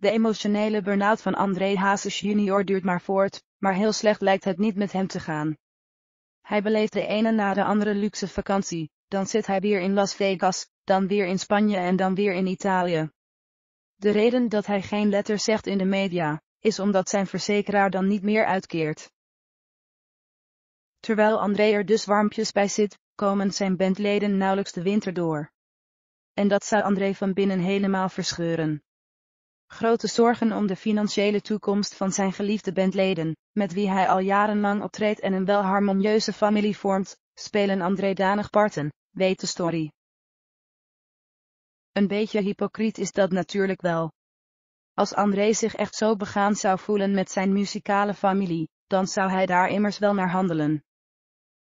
De emotionele burn-out van André Hazes junior duurt maar voort, maar heel slecht lijkt het niet met hem te gaan. Hij beleeft de ene na de andere luxe vakantie, dan zit hij weer in Las Vegas, dan weer in Spanje en dan weer in Italië. De reden dat hij geen letter zegt in de media, is omdat zijn verzekeraar dan niet meer uitkeert. Terwijl André er dus warmpjes bij zit, komen zijn bandleden nauwelijks de winter door. En dat zou André van binnen helemaal verscheuren grote zorgen om de financiële toekomst van zijn geliefde bandleden, met wie hij al jarenlang optreedt en een welharmonieuze familie vormt, spelen André danig parten, weet de story. Een beetje hypocriet is dat natuurlijk wel. Als André zich echt zo begaan zou voelen met zijn muzikale familie, dan zou hij daar immers wel naar handelen.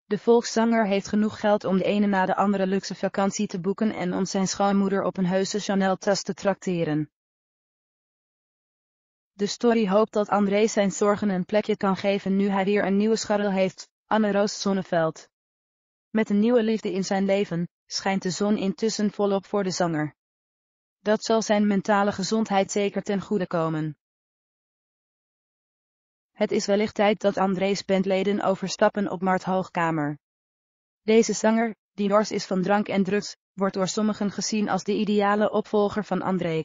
De volkszanger heeft genoeg geld om de ene na de andere luxe vakantie te boeken en om zijn schoonmoeder op een heuse Chanel-tas te trakteren. De story hoopt dat André zijn zorgen een plekje kan geven nu hij weer een nieuwe scharrel heeft, Anne-Roos Zonneveld. Met een nieuwe liefde in zijn leven, schijnt de zon intussen volop voor de zanger. Dat zal zijn mentale gezondheid zeker ten goede komen. Het is wellicht tijd dat André's bandleden overstappen op Mart Hoogkamer. Deze zanger, die nors is van drank en drugs, wordt door sommigen gezien als de ideale opvolger van André.